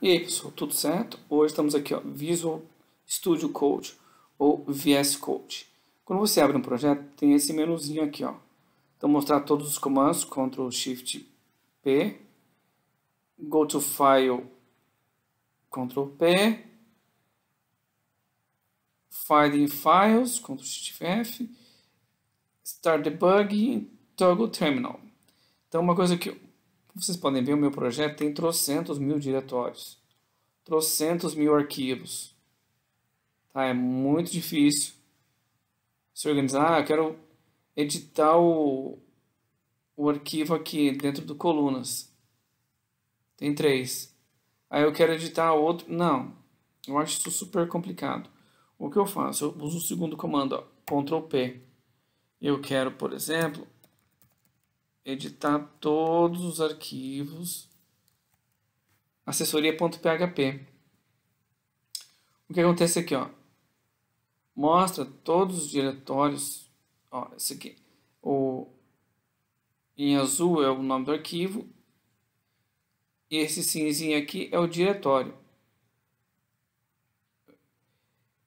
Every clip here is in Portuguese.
E aí pessoal, tudo certo? Hoje estamos aqui, ó, Visual Studio Code ou VS Code. Quando você abre um projeto, tem esse menuzinho aqui, ó. Então mostrar todos os comandos, Ctrl Shift P, Go to File, Ctrl P, Find in Files, Ctrl Shift F, Start Debug, Toggle Terminal. Então uma coisa que vocês podem ver, o meu projeto tem trocentos mil diretórios, trocentos mil arquivos. Tá? É muito difícil se organizar. Ah, eu quero editar o, o arquivo aqui dentro do Colunas. Tem três. Aí eu quero editar outro. Não, eu acho isso super complicado. O que eu faço? Eu uso o segundo comando, ó, Ctrl P. Eu quero, por exemplo, editar todos os arquivos assessoria.php. O que acontece aqui, ó? Mostra todos os diretórios, ó, esse aqui. O em azul é o nome do arquivo e esse cinzinho aqui é o diretório.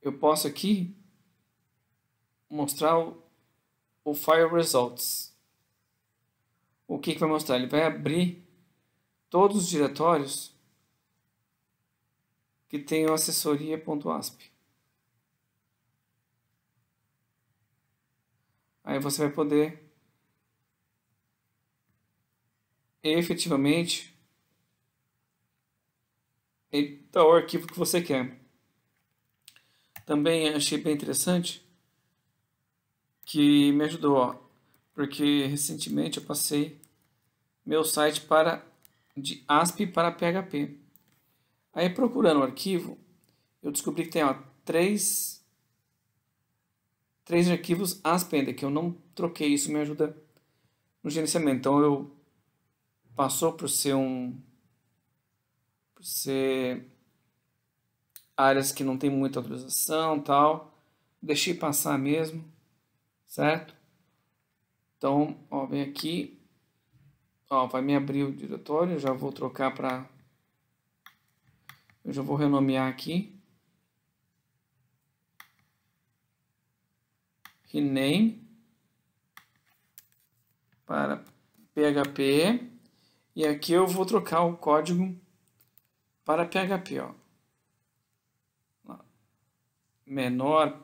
Eu posso aqui mostrar o, o file results o que, que vai mostrar? Ele vai abrir todos os diretórios que tem o assessoria.asp. Aí você vai poder efetivamente editar o arquivo que você quer. Também achei bem interessante que me ajudou. Ó porque recentemente eu passei meu site para de ASP para PHP. Aí procurando o arquivo, eu descobri que tem ó, três, três arquivos ASP ainda, que eu não troquei, isso me ajuda no gerenciamento. Então eu passou por ser um por ser áreas que não tem muita atualização, tal. Deixei passar mesmo, certo? Então, ó, vem aqui, ó, vai me abrir o diretório, já vou trocar para... Eu já vou renomear aqui. Rename para PHP. E aqui eu vou trocar o código para PHP, ó. Menor,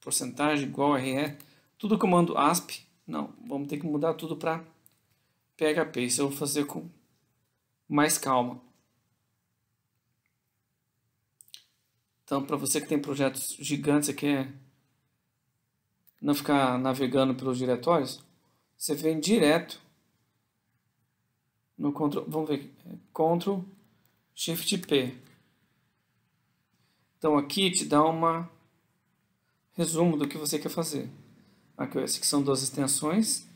porcentagem, igual a RE, tudo comando ASP não, vamos ter que mudar tudo para PHP. Isso eu vou fazer com mais calma. Então, para você que tem projetos gigantes e quer não ficar navegando pelos diretórios, você vem direto no Ctrl, vamos ver, Ctrl Shift P. Então aqui te dá uma resumo do que você quer fazer aqui que são duas extensões.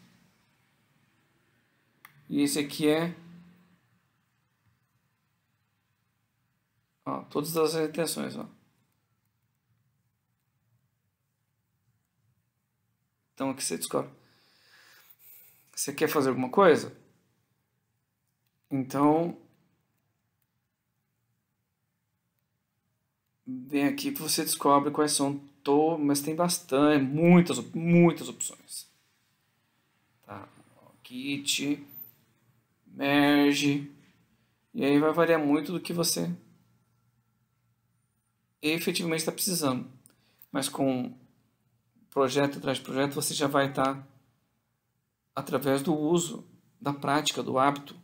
E esse aqui é ó, todas as extensões, ó. Então aqui você descobre. Você quer fazer alguma coisa? Então vem aqui que você descobre quais são tô, mas tem bastante, é muitas, muitas opções. Tá? Kit, merge, e aí vai variar muito do que você efetivamente está precisando. Mas com projeto atrás de projeto, você já vai estar, tá, através do uso, da prática, do hábito,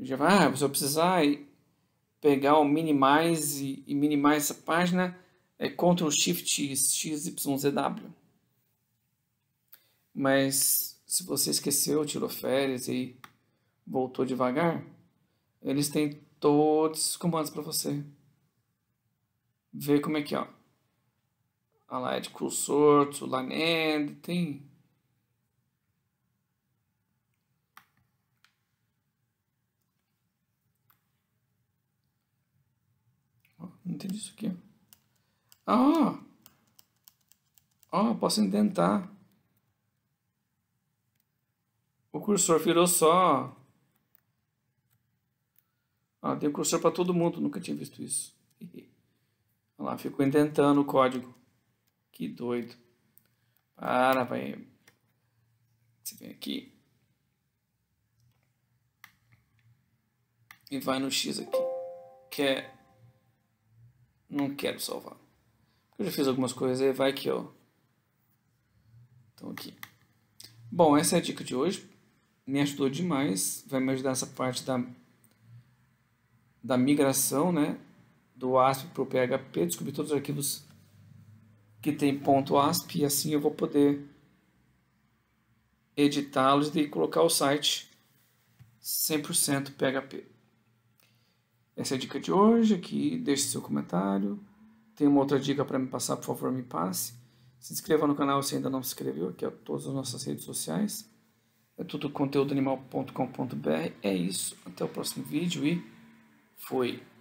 já vai, ah, você vai precisar pegar o minimize e minimar essa página é Ctrl Shift X, XYZW. Mas se você esqueceu, tirou férias e voltou devagar, eles têm todos os comandos para você. Vê como é que é, ó. A lá é de cursor, Tulaland, tem Não entendi isso aqui. Ah! ah, posso indentar. O cursor virou só. Ah, tem cursor para todo mundo, nunca tinha visto isso. Olha lá, ficou indentando o código. Que doido. Para, vai. Você vem aqui. E vai no X aqui. Quer. Não quero salvar. Eu já fiz algumas coisas aí, vai que ó. Então aqui. Bom, essa é a dica de hoje. Me ajudou demais. Vai me ajudar essa parte da, da migração, né? Do ASP para o PHP. Descobri todos os arquivos que tem ponto .asp e assim eu vou poder editá-los e colocar o site 100% PHP. Essa é a dica de hoje aqui. Deixe seu comentário tem uma outra dica para me passar, por favor, me passe. Se inscreva no canal se ainda não se inscreveu, aqui é todas as nossas redes sociais. É tudo conteúdoanimal.com.br. É isso, até o próximo vídeo e fui!